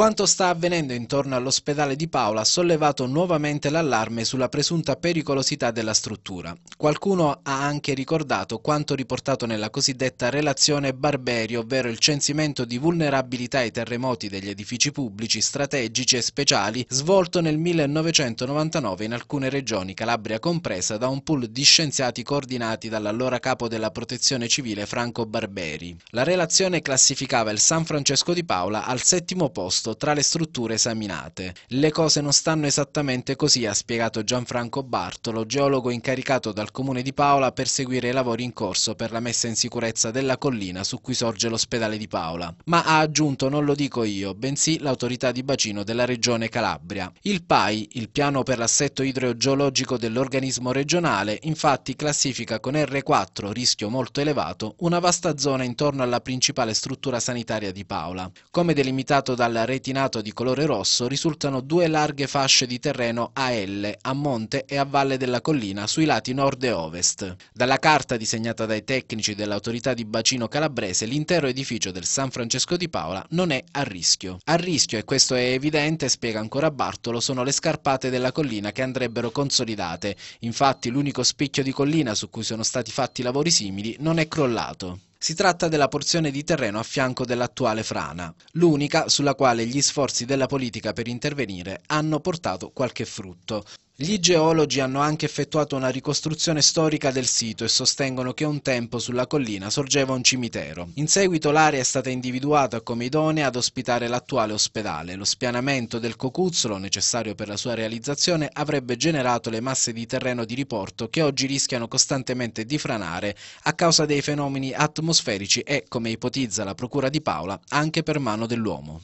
Quanto sta avvenendo intorno all'ospedale di Paola ha sollevato nuovamente l'allarme sulla presunta pericolosità della struttura. Qualcuno ha anche ricordato quanto riportato nella cosiddetta relazione Barberi, ovvero il censimento di vulnerabilità ai terremoti degli edifici pubblici, strategici e speciali, svolto nel 1999 in alcune regioni, Calabria compresa, da un pool di scienziati coordinati dall'allora capo della protezione civile Franco Barberi. La relazione classificava il San Francesco di Paola al settimo posto rapporto tra le strutture esaminate. Le cose non stanno esattamente così, ha spiegato Gianfranco Bartolo, geologo incaricato dal comune di Paola per seguire i lavori in corso per la messa in sicurezza della collina su cui sorge l'ospedale di Paola. Ma ha aggiunto non lo dico io, bensì l'autorità di bacino della regione Calabria. Il PAI, il piano per l'assetto idrogeologico dell'organismo regionale, infatti classifica con R4, rischio molto elevato, una vasta zona intorno alla principale struttura sanitaria di Paola. Come delimitato dalla retinato di colore rosso risultano due larghe fasce di terreno a L, a monte e a valle della collina, sui lati nord e ovest. Dalla carta disegnata dai tecnici dell'autorità di bacino calabrese, l'intero edificio del San Francesco di Paola non è a rischio. A rischio, e questo è evidente, spiega ancora Bartolo, sono le scarpate della collina che andrebbero consolidate. Infatti l'unico spicchio di collina su cui sono stati fatti lavori simili non è crollato. Si tratta della porzione di terreno a fianco dell'attuale frana, l'unica sulla quale gli sforzi della politica per intervenire hanno portato qualche frutto. Gli geologi hanno anche effettuato una ricostruzione storica del sito e sostengono che un tempo sulla collina sorgeva un cimitero. In seguito l'area è stata individuata come idonea ad ospitare l'attuale ospedale. Lo spianamento del cocuzzolo, necessario per la sua realizzazione, avrebbe generato le masse di terreno di riporto che oggi rischiano costantemente di franare a causa dei fenomeni atmosferici e, come ipotizza la Procura di Paola, anche per mano dell'uomo.